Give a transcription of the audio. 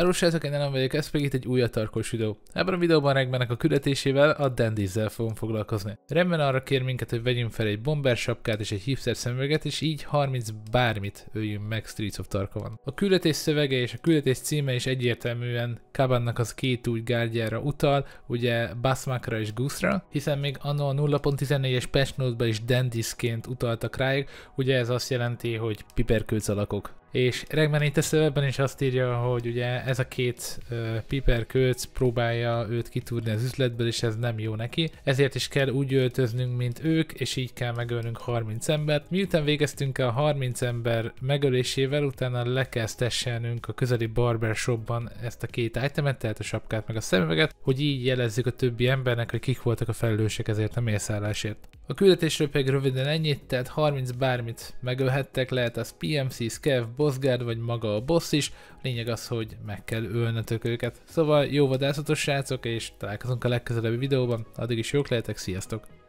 Hello srácok, én nem vagyok, ez pedig itt egy új tarkos videó. Ebben a videóban Regmennek a küldetésével a Dandies-zel fogunk foglalkozni. Remben arra kér minket, hogy vegyünk fel egy bomber sapkát és egy hipster szemüveget, és így 30 bármit öljünk meg Streets of Tarkovon. A küldetés szövege és a küldetés címe is egyértelműen Kabannak az két úgy gárgyára utal, ugye Basmakra és Gusra, hiszen még anno a 0.14-es patch is Dandisként utaltak rájuk, ugye ez azt jelenti, hogy piperkőc alakok. És Regman tesző ebben is azt írja, hogy ugye ez a két uh, Piper Kölc próbálja őt kitúrni az üzletből, és ez nem jó neki. Ezért is kell úgy öltöznünk, mint ők, és így kell megölnünk 30 embert. Miután végeztünk a 30 ember megölésével, utána le kell stesselnünk a közeli barbershopban ezt a két itemet, tehát a sapkát meg a szemüveget, hogy így jelezzük a többi embernek, hogy kik voltak a felelősek ezért a mészállásért. A küldetésről pedig röviden ennyit, tehát 30 bármit megölhettek, lehet az PMC, Skev, Bossguard vagy maga a boss is, a lényeg az, hogy meg kell ölnötök őket. Szóval jó vadászatos srácok, és találkozunk a legközelebbi videóban, addig is jók lehetek, sziasztok!